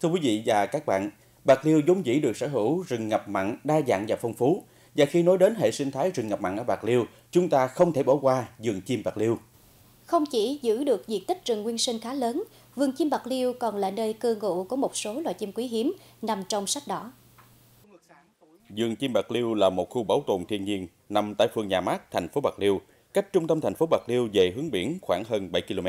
Thưa quý vị và các bạn, Bạc Liêu vốn dĩ được sở hữu rừng ngập mặn đa dạng và phong phú. Và khi nói đến hệ sinh thái rừng ngập mặn ở Bạc Liêu, chúng ta không thể bỏ qua vườn chim Bạc Liêu. Không chỉ giữ được diện tích rừng nguyên sinh khá lớn, vườn chim Bạc Liêu còn là nơi cư ngụ của một số loài chim quý hiếm nằm trong sách đỏ. Vườn chim Bạc Liêu là một khu bảo tồn thiên nhiên nằm tại phường Nhà Mát, thành phố Bạc Liêu, cách trung tâm thành phố Bạc Liêu về hướng biển khoảng hơn 7 km.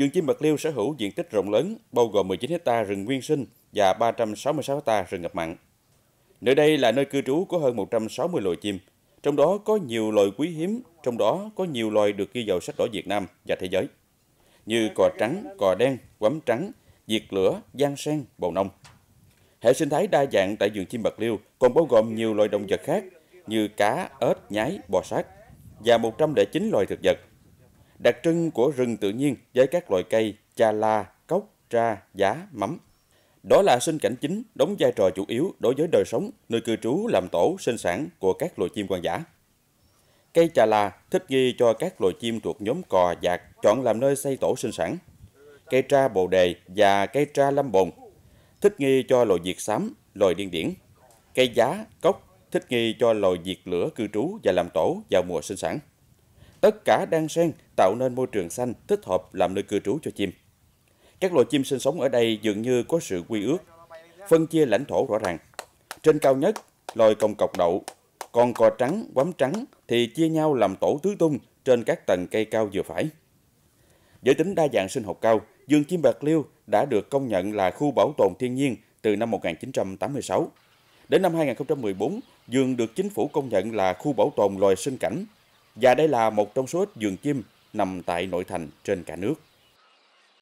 Dương chim Bạc Liêu sở hữu diện tích rộng lớn, bao gồm 19 hecta rừng nguyên sinh và 366 hecta rừng ngập mặn. Nơi đây là nơi cư trú của hơn 160 loài chim, trong đó có nhiều loài quý hiếm, trong đó có nhiều loài được ghi vào sách đỏ Việt Nam và thế giới, như cò trắng, cò đen, quắm trắng, diệt lửa, giang sen, bầu nông. Hệ sinh thái đa dạng tại vườn chim Bạc Liêu còn bao gồm nhiều loài động vật khác như cá, ếch, nhái, bò sát và 109 loài thực vật đặc trưng của rừng tự nhiên với các loại cây cha la, cốc, tra, giá, mắm. Đó là sinh cảnh chính đóng vai trò chủ yếu đối với đời sống, nơi cư trú làm tổ sinh sản của các loài chim quan giả. Cây trà là thích nghi cho các loài chim thuộc nhóm cò dạt chọn làm nơi xây tổ sinh sản. Cây tra bồ đề và cây tra lâm bồn thích nghi cho loài diệt xám, loài điên điển. Cây giá, cốc thích nghi cho loài diệt lửa cư trú và làm tổ vào mùa sinh sản tất cả đang xen tạo nên môi trường xanh thích hợp làm nơi cư trú cho chim. Các loài chim sinh sống ở đây dường như có sự quy ước, phân chia lãnh thổ rõ ràng. Trên cao nhất, loài còng cọc đậu, còn cò trắng, quắm trắng thì chia nhau làm tổ tứ tung trên các tầng cây cao vừa phải. Với tính đa dạng sinh học cao, vườn chim Bạc Liêu đã được công nhận là khu bảo tồn thiên nhiên từ năm 1986. Đến năm 2014, vườn được chính phủ công nhận là khu bảo tồn loài sinh cảnh và đây là một trong số ít vườn chim nằm tại nội thành trên cả nước.